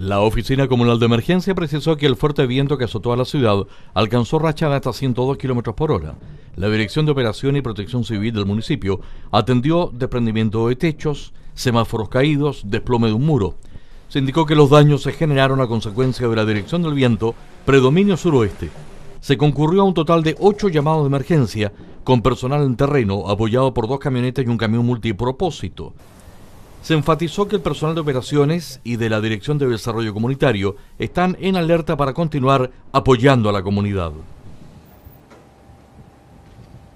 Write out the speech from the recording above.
La Oficina Comunal de Emergencia precisó que el fuerte viento que azotó a la ciudad alcanzó rachas de hasta 102 km por hora. La Dirección de Operación y Protección Civil del municipio atendió desprendimiento de techos, semáforos caídos, desplome de un muro. Se indicó que los daños se generaron a consecuencia de la dirección del viento, predominio suroeste. Se concurrió a un total de ocho llamados de emergencia, con personal en terreno apoyado por dos camionetas y un camión multipropósito. Se enfatizó que el personal de operaciones y de la Dirección de Desarrollo Comunitario están en alerta para continuar apoyando a la comunidad.